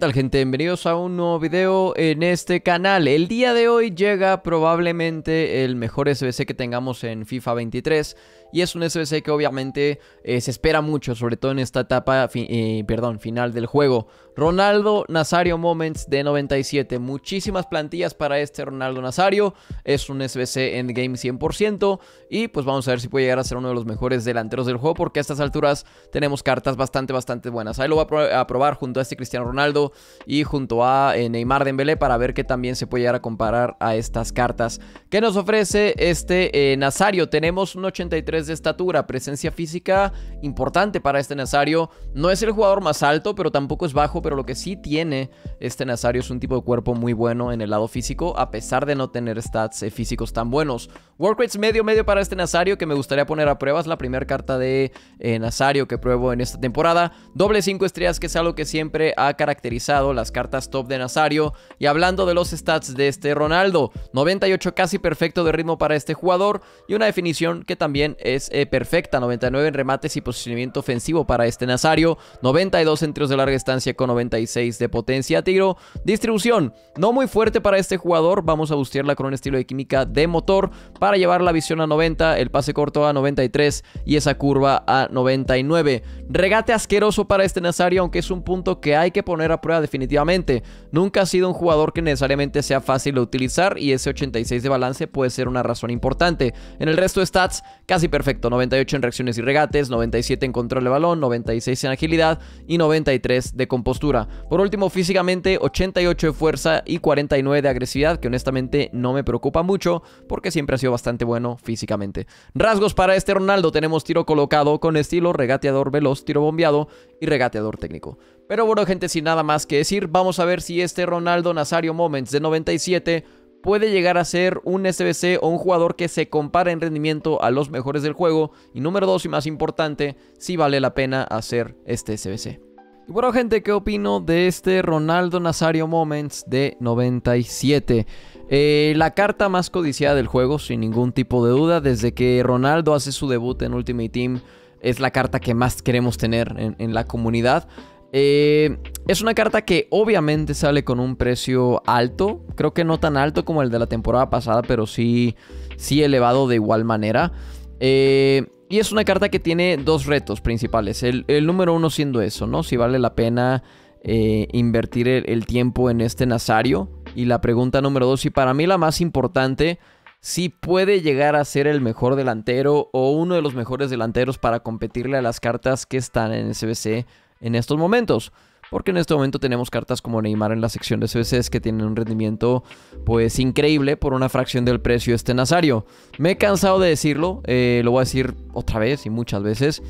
¿Qué tal gente? Bienvenidos a un nuevo video en este canal. El día de hoy llega probablemente el mejor SBC que tengamos en FIFA 23. Y es un SBC que obviamente eh, se espera mucho, sobre todo en esta etapa, eh, perdón, final del juego. Ronaldo Nazario Moments de 97. Muchísimas plantillas para este Ronaldo Nazario. Es un SBC endgame 100%. Y pues vamos a ver si puede llegar a ser uno de los mejores delanteros del juego. Porque a estas alturas tenemos cartas bastante, bastante buenas. Ahí lo va a, probar junto a este Cristiano Ronaldo y junto a eh, Neymar Dembélé para ver que también se puede llegar a comparar a estas cartas. que nos ofrece este eh, Nazario? Tenemos un 83 de estatura, presencia física importante para este Nazario. No es el jugador más alto, pero tampoco es bajo, pero lo que sí tiene este Nazario es un tipo de cuerpo muy bueno en el lado físico, a pesar de no tener stats eh, físicos tan buenos. Work rates medio medio para este Nazario que me gustaría poner a prueba, es la primera carta de eh, Nazario que pruebo en esta temporada. Doble 5 estrellas que es algo que siempre ha caracterizado las cartas top de Nazario. Y hablando de los stats de este Ronaldo, 98 casi perfecto de ritmo para este jugador y una definición que también es eh, perfecta, 99 en remates y posicionamiento ofensivo para este Nazario, 92 en tiros de larga estancia con 96 de potencia tiro, distribución no muy fuerte para este jugador, vamos a bustearla con un estilo de química de motor para llevar la visión a 90, el pase corto a 93 y esa curva a 99. Regate asqueroso para este Nazario, aunque es un punto que hay que poner a prueba definitivamente. Nunca ha sido un jugador que necesariamente sea fácil de utilizar y ese 86 de balance puede ser una razón importante. En el resto de stats, casi perfecto Perfecto, 98 en reacciones y regates, 97 en control de balón, 96 en agilidad y 93 de compostura. Por último, físicamente 88 de fuerza y 49 de agresividad, que honestamente no me preocupa mucho porque siempre ha sido bastante bueno físicamente. Rasgos para este Ronaldo, tenemos tiro colocado con estilo, regateador veloz, tiro bombeado y regateador técnico. Pero bueno gente, sin nada más que decir, vamos a ver si este Ronaldo Nazario Moments de 97 puede llegar a ser un SBC o un jugador que se compara en rendimiento a los mejores del juego. Y número dos y más importante, si vale la pena hacer este SBC. Y bueno gente, ¿qué opino de este Ronaldo Nazario Moments de 97? Eh, la carta más codiciada del juego, sin ningún tipo de duda, desde que Ronaldo hace su debut en Ultimate Team, es la carta que más queremos tener en la comunidad. Eh, es una carta que obviamente sale con un precio alto. Creo que no tan alto como el de la temporada pasada, pero sí, sí elevado de igual manera. Eh, y es una carta que tiene dos retos principales. El, número uno siendo eso, ¿no? Si vale la pena eh, invertir el, el, tiempo en este Nazario. Y la pregunta número dos, y para mí la más importante, si puede llegar a ser el mejor delantero o uno de los mejores delanteros para competirle a las cartas que están en SBC en estos momentos. Porque en este momento tenemos cartas como Neymar en la sección de SBCs que tienen un rendimiento pues increíble por una fracción del precio de este Nazario. Me he cansado de decirlo, eh, lo voy a decir otra vez y muchas veces.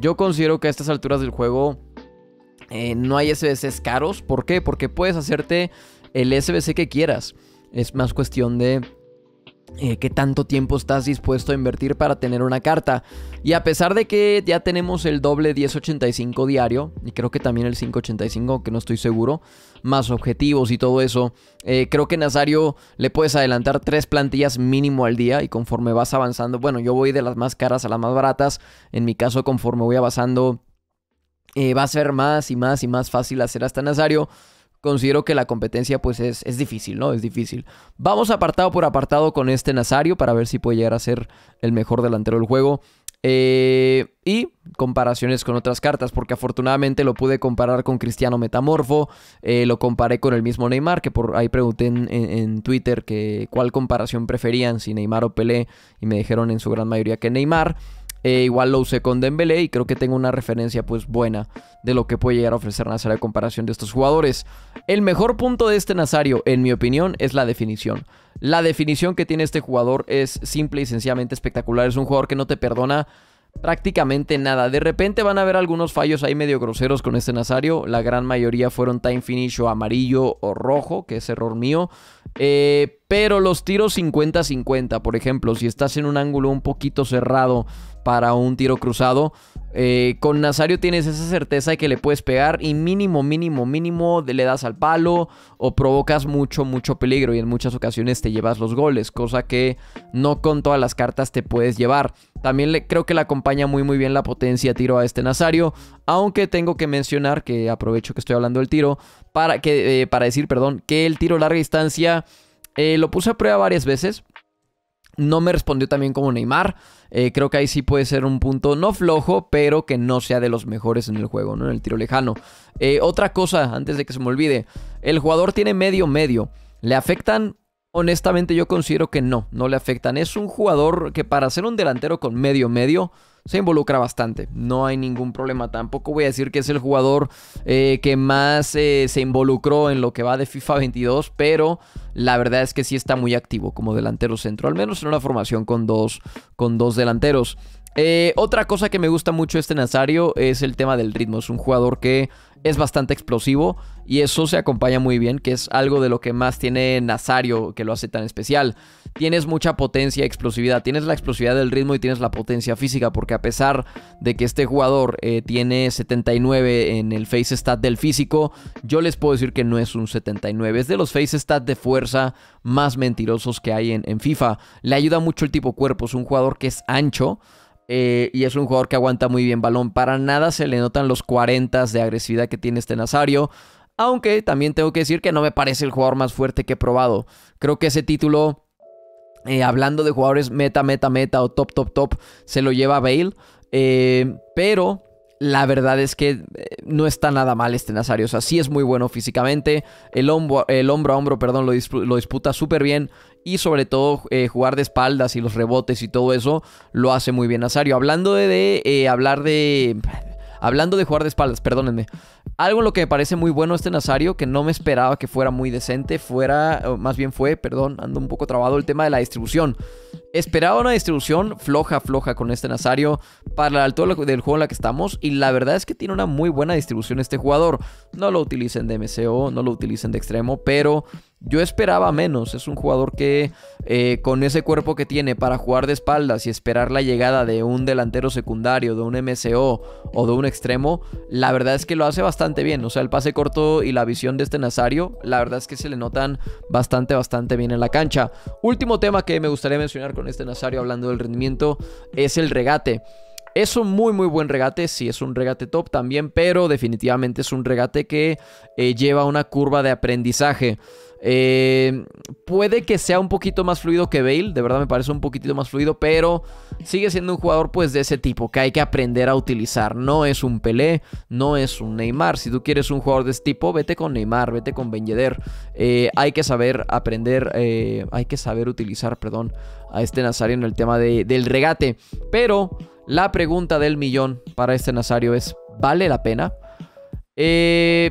Yo considero que a estas alturas del juego eh, no hay SBCs caros. ¿Por qué? Porque puedes hacerte el SBC que quieras. Es más cuestión de eh, qué tanto tiempo estás dispuesto a invertir para tener una carta. Y a pesar de que ya tenemos el doble 1085 diario, y creo que también el 585, que no estoy seguro, más objetivos y todo eso, eh, creo que Nazario le puedes adelantar tres plantillas mínimo al día y conforme vas avanzando, bueno, yo voy de las más caras a las más baratas, en mi caso conforme voy avanzando, eh, va a ser más y más y más fácil hacer hasta Nazario considero que la competencia pues es, difícil, ¿no? Es difícil. Vamos apartado por apartado con este Nazario para ver si puede llegar a ser el mejor delantero del juego. Eh, y comparaciones con otras cartas, porque afortunadamente lo pude comparar con Cristiano Metamorfo, eh, lo comparé con el mismo Neymar, que por ahí pregunté en, Twitter que cuál comparación preferían, si Neymar o Pelé, y me dijeron en su gran mayoría que Neymar. Eh, igual lo usé con Dembélé y creo que tengo una referencia pues buena de lo que puede llegar a ofrecer Nazario la comparación de estos jugadores. El mejor punto de este Nazario, en mi opinión, es la definición. La definición que tiene este jugador es simple y sencillamente espectacular. Es un jugador que no te perdona prácticamente nada. De repente van a haber algunos fallos ahí medio groseros con este Nazario. La gran mayoría fueron time finish o amarillo o rojo, que es error mío. Eh, pero los tiros 50-50, por ejemplo, si estás en un ángulo un poquito cerrado para un tiro cruzado. Eh, con Nazario tienes esa certeza de que le puedes pegar y mínimo, mínimo, mínimo le das al palo o provocas mucho, mucho peligro y en muchas ocasiones te llevas los goles, cosa que no con todas las cartas te puedes llevar. También le, creo que le acompaña muy, muy bien la potencia tiro a este Nazario, aunque tengo que mencionar que aprovecho que estoy hablando del tiro para, que, eh, para decir, perdón, que el tiro a larga distancia eh, lo puse a prueba varias veces. No me respondió también como Neymar. Eh, creo que ahí sí puede ser un punto no flojo, pero que no sea de los mejores en el juego, ¿no? En el tiro lejano. Eh, otra cosa, antes de que se me olvide. El jugador tiene medio medio. Le afectan Honestamente yo considero que no, no le afectan. Es un jugador que para ser un delantero con medio medio se involucra bastante, no hay ningún problema. Tampoco voy a decir que es el jugador eh, que más eh, se involucró en lo que va de FIFA 22, pero la verdad es que sí está muy activo como delantero centro, al menos en una formación con dos, con dos delanteros. Eh, otra cosa que me gusta mucho este Nazario es el tema del ritmo. Es un jugador que es bastante explosivo y eso se acompaña muy bien, que es algo de lo que más tiene Nazario que lo hace tan especial. Tienes mucha potencia y explosividad, tienes la explosividad del ritmo y tienes la potencia física, porque a pesar de que este jugador eh, tiene 79 en el face stat del físico, yo les puedo decir que no es un 79, es de los face stat de fuerza más mentirosos que hay en FIFA. Le ayuda mucho el tipo cuerpo, es un jugador que es ancho. Eh, y es un jugador que aguanta muy bien balón. Para nada se le notan los 40 de agresividad que tiene este Nazario. Aunque también tengo que decir que no me parece el jugador más fuerte que he probado. Creo que ese título, eh, hablando de jugadores meta, meta, meta o top, top, top, se lo lleva Bale. Eh, pero la verdad es que eh, no está nada mal este Nazario. O sea, sí es muy bueno físicamente. El hombro, el hombro a hombro, perdón, lo, disputa súper bien. Y sobre todo, eh, jugar de espaldas y los rebotes y todo eso lo hace muy bien Nazario. Hablando de, eh, hablar de Hablando de jugar de espaldas, perdónenme. Algo en lo que me parece muy bueno este Nazario, que no me esperaba que fuera muy decente, fuera, más bien fue, perdón, ando un poco trabado, el tema de la distribución. Esperaba una distribución floja, floja con este Nazario para la altura del juego en la que estamos y la verdad es que tiene una muy buena distribución este jugador. No lo utilicen de MCO, no lo utilicen de extremo, pero yo esperaba menos, es un jugador que eh, con ese cuerpo que tiene para jugar de espaldas y esperar la llegada de un delantero secundario, de un MCO o de un extremo, la verdad es que lo hace bastante bien. O sea, el pase corto y la visión de este Nazario, la verdad es que se le notan bastante, bastante bien en la cancha. Último tema que me gustaría mencionar con este Nazario hablando del rendimiento es el regate. Es un muy muy buen regate, sí es un regate top también, pero definitivamente es un regate que eh, lleva una curva de aprendizaje. Em, puede que sea un poquito más fluido que Bale, de verdad me parece un poquito más fluido, pero sigue siendo un jugador pues de ese tipo que hay que aprender a utilizar. No es un Pelé, no es un Neymar. Si tú quieres un jugador de este tipo, vete con Neymar, vete con Ben Yedder. Eh, hay que saber aprender, eh, hay que saber utilizar, perdón, a este Nazario en el tema de, del regate. Pero la pregunta del millón para este Nazario es, ¿vale la pena? Eh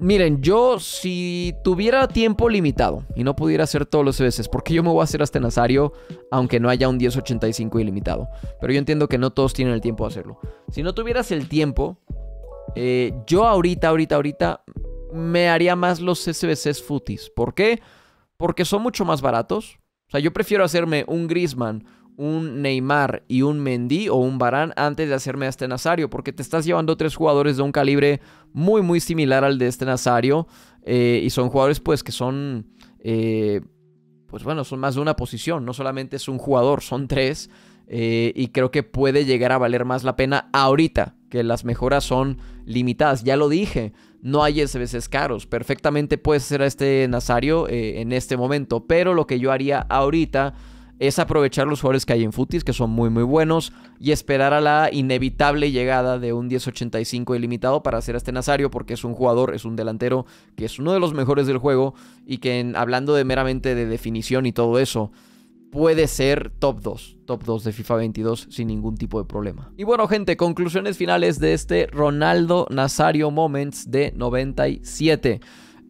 Miren, yo si tuviera tiempo limitado y no pudiera hacer todos los ¿por porque yo me voy a hacer hasta Nazario, aunque no haya un 1085 ilimitado. Pero yo entiendo que no todos tienen el tiempo de hacerlo. Si no tuvieras el tiempo, eh, yo ahorita, ahorita, ahorita me haría más los SBCs footies. ¿Por qué? Porque son mucho más baratos. O sea, yo prefiero hacerme un Griezmann un Neymar y un Mendy o un Barán antes de hacerme a este Nazario, porque te estás llevando tres jugadores de un calibre muy muy similar al de este Nazario eh, y son jugadores pues que son, eh, pues bueno, son más de una posición, no solamente es un jugador, son tres eh, y creo que puede llegar a valer más la pena ahorita, que las mejoras son limitadas, ya lo dije. No hay SBCs caros, perfectamente puede ser a este Nazario en este momento, pero lo que yo haría ahorita es aprovechar los jugadores que hay en Futis, que son muy muy buenos, y esperar a la inevitable llegada de un 1085 ilimitado para hacer a este Nazario, porque es un jugador, es un delantero, que es uno de los mejores del juego, y que hablando de meramente de definición y todo eso, puede ser top 2, top 2 de FIFA 22 sin ningún tipo de problema. Y bueno gente, conclusiones finales de este Ronaldo Nazario Moments de 97.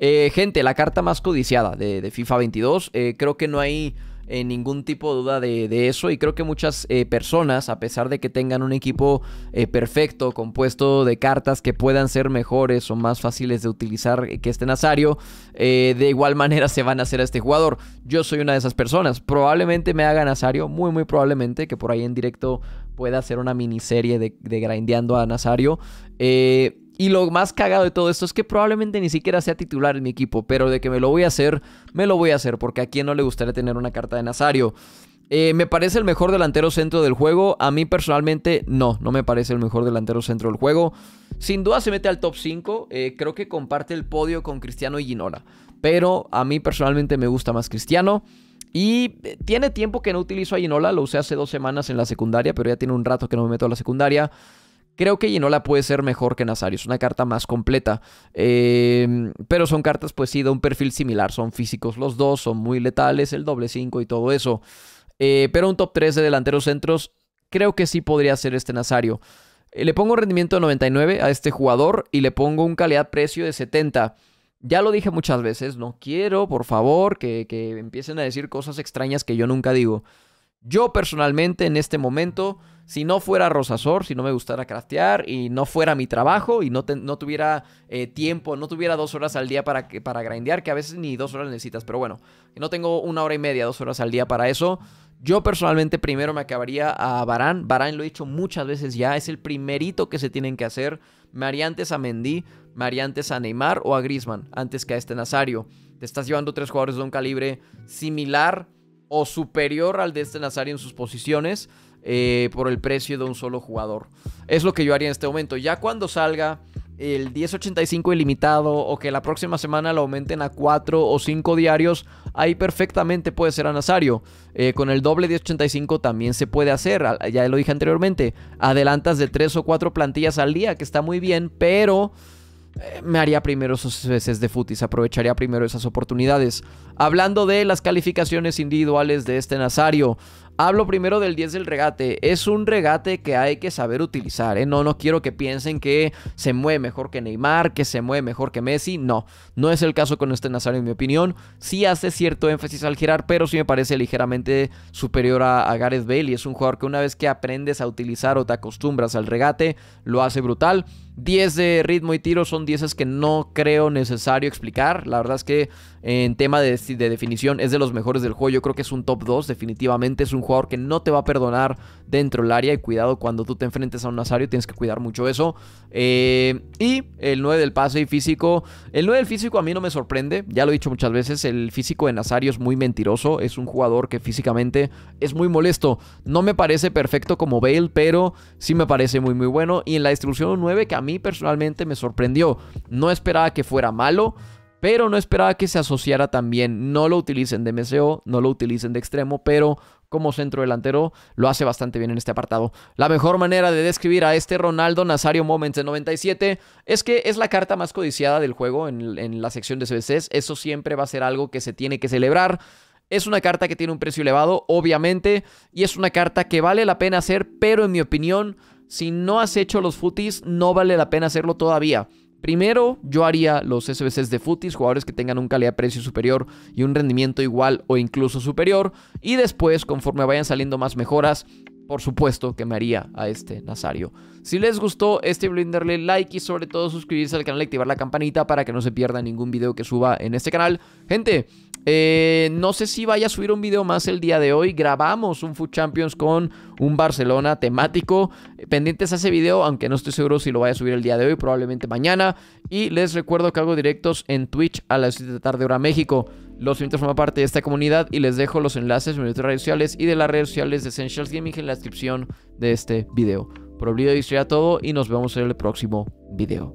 Eh, gente, la carta más codiciada de, FIFA 22, eh, creo que no hay en eh, ningún tipo de duda de, eso y creo que muchas eh, personas, a pesar de que tengan un equipo eh, perfecto, compuesto de cartas que puedan ser mejores o más fáciles de utilizar que este Nazario, de igual manera se van a hacer a este jugador. Yo soy una de esas personas, probablemente me haga Nazario, muy muy probablemente que por ahí en directo pueda hacer una miniserie de, de grindeando a Nazario. Eh, y lo más cagado de todo esto es que probablemente ni siquiera sea titular en mi equipo, pero de que me lo voy a hacer, me lo voy a hacer, porque a quien no le gustaría tener una carta de Nazario. Eh, ¿Me parece el mejor delantero centro del juego? A mí personalmente no, no me parece el mejor delantero centro del juego. Sin duda se mete al top 5, eh, creo que comparte el podio con Cristiano y Ginola, pero a mí personalmente me gusta más Cristiano. Y eh, tiene tiempo que no utilizo a Ginola, lo usé hace dos semanas en la secundaria, pero ya tiene un rato que no me meto a la secundaria. Creo que Ginola puede ser mejor que Nazario, es una carta más completa. Eh, pero son cartas, pues sí, de un perfil similar. Son físicos los dos, son muy letales, el doble 5 y todo eso. Eh, pero un top 3 de delanteros centros, creo que sí podría ser este Nazario. Eh, le pongo un rendimiento de 99 a este jugador y le pongo un calidad-precio de 70. Ya lo dije muchas veces, no quiero, por favor, que, que empiecen a decir cosas extrañas que yo nunca digo. Yo personalmente en este momento, si no fuera Rosasor, si no me gustara craftear y no fuera mi trabajo y no, no tuviera eh, tiempo, no tuviera dos horas al día para, para grindear, que a veces ni dos horas necesitas, pero bueno, no tengo una hora y media, dos horas al día para eso. Yo personalmente primero me acabaría a Barán. Barán lo he dicho muchas veces ya, es el primerito que se tienen que hacer. Me antes a Mendy, me antes a Neymar o a Grisman, antes que a este Nazario. Te estás llevando tres jugadores de un calibre similar o superior al de este Nazario en sus posiciones eh, por el precio de un solo jugador. Es lo que yo haría en este momento. Ya cuando salga el 1085 ilimitado o que la próxima semana lo aumenten a 4 o 5 diarios, ahí perfectamente puede ser a Nazario. Eh, con el doble 1085 también se puede hacer, ya lo dije anteriormente. Adelantas de 3 o 4 plantillas al día, que está muy bien, pero eh, me haría primero esos veces de futis, aprovecharía primero esas oportunidades. Hablando de las calificaciones individuales de este Nazario, hablo primero del 10 del regate. Es un regate que hay que saber utilizar, ¿eh? No, no quiero que piensen que se mueve mejor que Neymar, que se mueve mejor que Messi. No, no es el caso con este Nazario en mi opinión. Sí hace cierto énfasis al girar, pero sí me parece ligeramente superior a, a Gareth Bale y es un jugador que una vez que aprendes a utilizar o te acostumbras al regate, lo hace brutal. 10 de ritmo y tiro son 10 que no creo necesario explicar. La verdad es que eh, en tema de, definición es de los mejores del juego. Yo creo que es un top 2, definitivamente. Es un jugador que no te va a perdonar dentro del área. Y cuidado cuando tú te enfrentes a un Nazario, tienes que cuidar mucho eso. Eh, y el 9 del pase y físico. El 9 del físico a mí no me sorprende. Ya lo he dicho muchas veces. El físico de Nazario es muy mentiroso. Es un jugador que físicamente es muy molesto. No me parece perfecto como Bale, pero sí me parece muy, muy bueno. Y en la distribución 9, que a mí personalmente me sorprendió. No esperaba que fuera malo, pero no esperaba que se asociara también. No lo utilicen de MCO, no lo utilicen de extremo, pero como centro delantero lo hace bastante bien en este apartado. La mejor manera de describir a este Ronaldo Nazario Moments en 97 es que es la carta más codiciada del juego en, en la sección de CBCs. Eso siempre va a ser algo que se tiene que celebrar. Es una carta que tiene un precio elevado, obviamente, y es una carta que vale la pena hacer, pero en mi opinión si no has hecho los footies, no vale la pena hacerlo todavía. Primero, yo haría los SBCs de footies, jugadores que tengan un calidad-precio superior y un rendimiento igual o incluso superior. Y después, conforme vayan saliendo más mejoras, por supuesto que me haría a este Nazario. Si les gustó este blinderle like y sobre todo suscribirse al canal y activar la campanita para que no se pierda ningún video que suba en este canal. Gente, eh, no sé si vaya a subir un video más el día de hoy. Grabamos un Food Champions con un Barcelona temático. Eh, pendientes a ese video, aunque no estoy seguro si lo vaya a subir el día de hoy, probablemente mañana. Y les recuerdo que hago directos en Twitch a las 7 de la tarde hora México. Los invito forman parte de esta comunidad y les dejo los enlaces de mis redes sociales y de las redes sociales de Essentials Gaming en la descripción de este video. Por olvido todo y nos vemos en el próximo video.